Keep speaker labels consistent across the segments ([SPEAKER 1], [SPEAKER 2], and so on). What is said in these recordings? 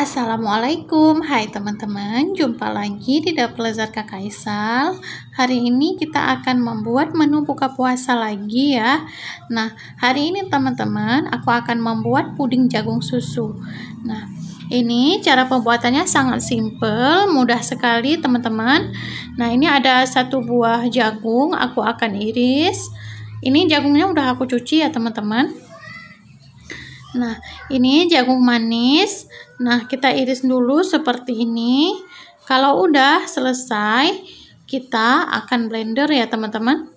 [SPEAKER 1] Assalamualaikum, hai teman-teman, jumpa lagi di dapur Lezat Kak Kaisal Hari ini kita akan membuat menu buka puasa lagi ya Nah, hari ini teman-teman, aku akan membuat puding jagung susu Nah, ini cara pembuatannya sangat simple, mudah sekali teman-teman Nah, ini ada satu buah jagung, aku akan iris Ini jagungnya udah aku cuci ya teman-teman Nah, ini jagung manis Nah, kita iris dulu seperti ini. Kalau udah selesai, kita akan blender ya teman-teman.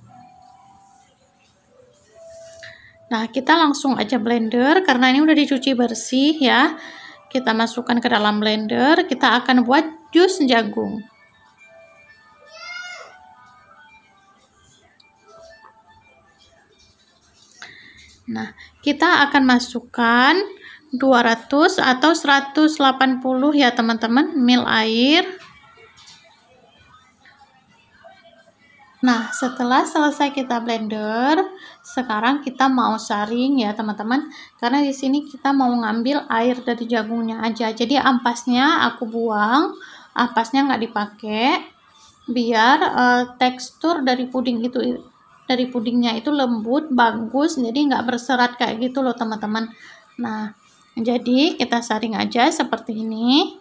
[SPEAKER 1] Nah, kita langsung aja blender karena ini udah dicuci bersih ya. Kita masukkan ke dalam blender, kita akan buat jus jagung. Nah, kita akan masukkan 200 atau 180 ya teman-teman mil air Nah, setelah selesai kita blender, sekarang kita mau saring ya, teman-teman. Karena di sini kita mau ngambil air dari jagungnya aja. Jadi ampasnya aku buang, ampasnya nggak dipakai, biar uh, tekstur dari puding itu dari pudingnya itu lembut, bagus, jadi nggak berserat kayak gitu loh, teman-teman. Nah, jadi kita saring aja seperti ini.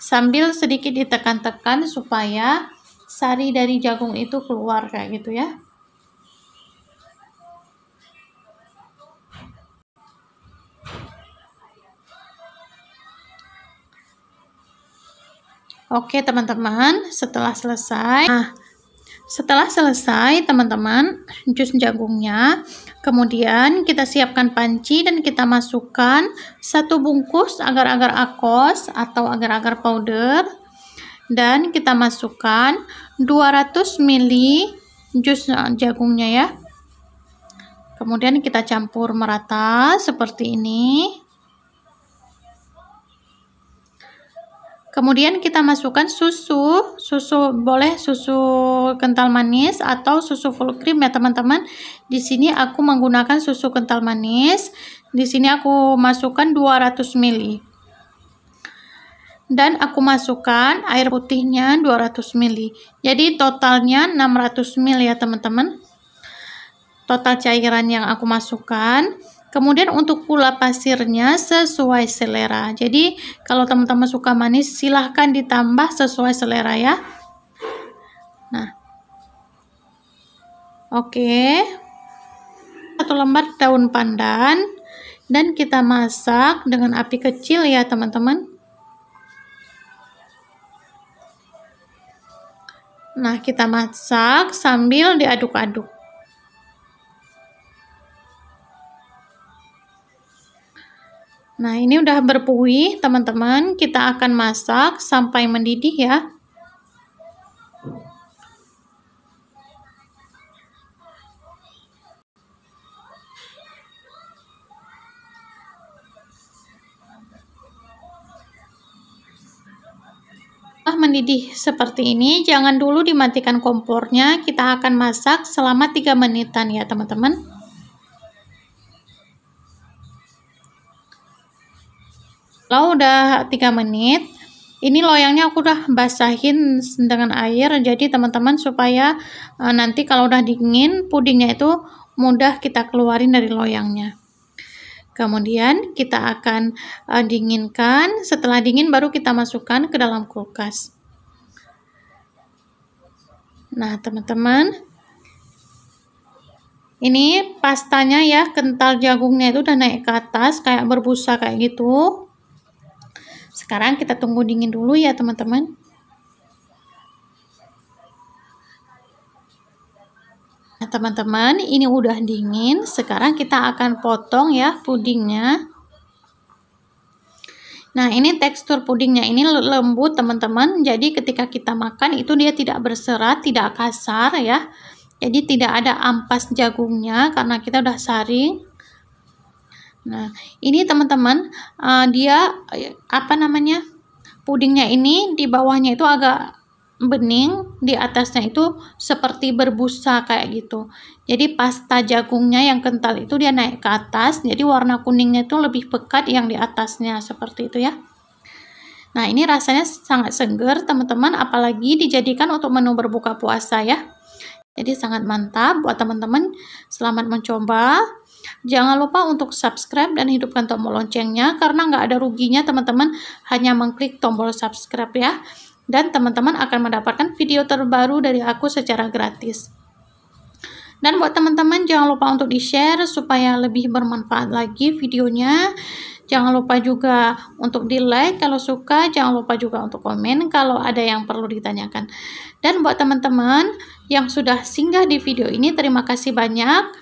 [SPEAKER 1] Sambil sedikit ditekan-tekan supaya sari dari jagung itu keluar kayak gitu ya. Oke teman-teman, setelah selesai, nah setelah selesai teman-teman jus jagungnya, kemudian kita siapkan panci dan kita masukkan satu bungkus agar-agar akos atau agar-agar powder dan kita masukkan 200 ml jus e, jagungnya ya. Kemudian kita campur merata seperti ini. Kemudian kita masukkan susu, susu boleh susu kental manis atau susu full cream ya teman-teman. Di sini aku menggunakan susu kental manis. Di sini aku masukkan 200 ml. Dan aku masukkan air putihnya 200 ml. Jadi totalnya 600 ml ya teman-teman. Total cairan yang aku masukkan Kemudian untuk gula pasirnya sesuai selera. Jadi kalau teman-teman suka manis silahkan ditambah sesuai selera ya. Nah, oke. Okay. Satu lembar daun pandan dan kita masak dengan api kecil ya teman-teman. Nah, kita masak sambil diaduk-aduk. Nah, ini udah berpuih, teman-teman. Kita akan masak sampai mendidih ya. Setelah mendidih seperti ini, jangan dulu dimatikan kompornya. Kita akan masak selama 3 menitan ya, teman-teman. Kalau udah 3 menit, ini loyangnya aku udah basahin dengan air jadi teman-teman supaya e, nanti kalau udah dingin pudingnya itu mudah kita keluarin dari loyangnya kemudian kita akan e, dinginkan setelah dingin baru kita masukkan ke dalam kulkas nah teman-teman ini pastanya ya kental jagungnya itu udah naik ke atas kayak berbusa kayak gitu sekarang kita tunggu dingin dulu ya teman-teman. Nah teman-teman ini udah dingin. Sekarang kita akan potong ya pudingnya. Nah, ini tekstur pudingnya ini lembut, teman-teman. Jadi ketika kita makan itu dia tidak berserat, tidak kasar ya. Jadi tidak ada ampas jagungnya karena kita udah saring. Nah, ini teman-teman uh, dia eh, apa namanya? Pudingnya ini di bawahnya itu agak bening, di atasnya itu seperti berbusa kayak gitu. Jadi pasta jagungnya yang kental itu dia naik ke atas, jadi warna kuningnya itu lebih pekat yang di atasnya seperti itu ya. Nah, ini rasanya sangat segar teman-teman, apalagi dijadikan untuk menu berbuka puasa ya. Jadi sangat mantap buat teman-teman. Selamat mencoba. Jangan lupa untuk subscribe dan hidupkan tombol loncengnya karena nggak ada ruginya teman-teman hanya mengklik tombol subscribe ya. Dan teman-teman akan mendapatkan video terbaru dari aku secara gratis. Dan buat teman-teman jangan lupa untuk di-share supaya lebih bermanfaat lagi videonya. Jangan lupa juga untuk di-like kalau suka, jangan lupa juga untuk komen kalau ada yang perlu ditanyakan. Dan buat teman-teman yang sudah singgah di video ini, terima kasih banyak.